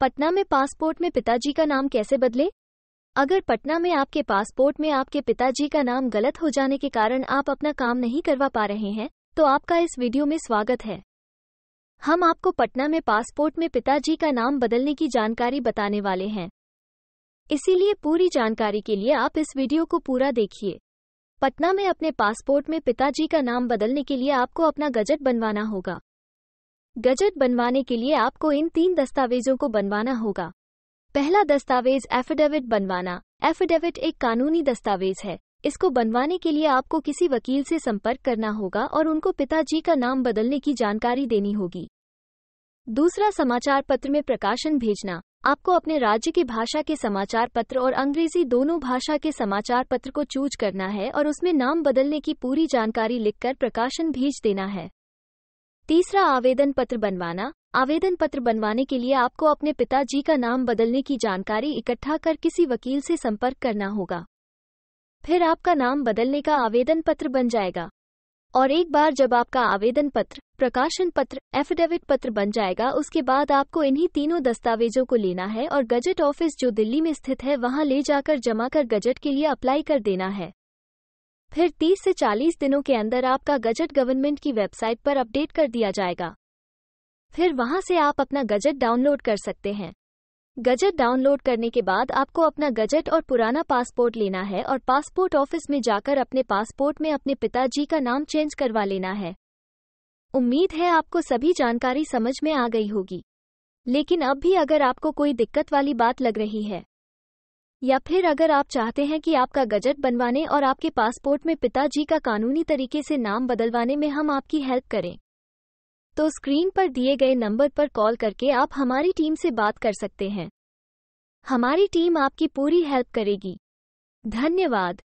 पटना में पासपोर्ट में पिताजी का नाम कैसे बदले अगर पटना में आपके पासपोर्ट में आपके पिताजी का नाम गलत हो जाने के कारण आप अपना काम नहीं करवा पा रहे हैं तो आपका इस वीडियो में स्वागत है हम आपको पटना में पासपोर्ट में पिताजी का नाम बदलने की जानकारी बताने वाले हैं इसीलिए पूरी जानकारी के लिए आप इस वीडियो को पूरा देखिए पटना में अपने पासपोर्ट में पिताजी का नाम बदलने के लिए आपको अपना गजट बनवाना होगा गजट बनवाने के लिए आपको इन तीन दस्तावेजों को बनवाना होगा पहला दस्तावेज एफिडेविट बनवाना एफिडेविट एक कानूनी दस्तावेज है इसको बनवाने के लिए आपको किसी वकील से संपर्क करना होगा और उनको पिताजी का नाम बदलने की जानकारी देनी होगी दूसरा समाचार पत्र में प्रकाशन भेजना आपको अपने राज्य की भाषा के समाचार पत्र और अंग्रेजी दोनों भाषा के समाचार पत्र को चूज करना है और उसमें नाम बदलने की पूरी जानकारी लिखकर प्रकाशन भेज देना है तीसरा आवेदन पत्र बनवाना आवेदन पत्र बनवाने के लिए आपको अपने पिताजी का नाम बदलने की जानकारी इकट्ठा कर किसी वकील से संपर्क करना होगा फिर आपका नाम बदलने का आवेदन पत्र बन जाएगा और एक बार जब आपका आवेदन पत्र प्रकाशन पत्र एफिडेविट पत्र बन जाएगा उसके बाद आपको इन्हीं तीनों दस्तावेजों को लेना है और गजट ऑफिस जो दिल्ली में स्थित है वहां ले जाकर जमा कर गजट के लिए अप्लाई कर देना है फिर 30 से 40 दिनों के अंदर आपका गजट गवर्नमेंट की वेबसाइट पर अपडेट कर दिया जाएगा फिर वहां से आप अपना गजट डाउनलोड कर सकते हैं गजट डाउनलोड करने के बाद आपको अपना गजट और पुराना पासपोर्ट लेना है और पासपोर्ट ऑफिस में जाकर अपने पासपोर्ट में अपने पिताजी का नाम चेंज करवा लेना है उम्मीद है आपको सभी जानकारी समझ में आ गई होगी लेकिन अब भी अगर आपको कोई दिक्कत वाली बात लग रही है या फिर अगर आप चाहते हैं कि आपका गजट बनवाने और आपके पासपोर्ट में पिताजी का कानूनी तरीके से नाम बदलवाने में हम आपकी हेल्प करें तो स्क्रीन पर दिए गए नंबर पर कॉल करके आप हमारी टीम से बात कर सकते हैं हमारी टीम आपकी पूरी हेल्प करेगी धन्यवाद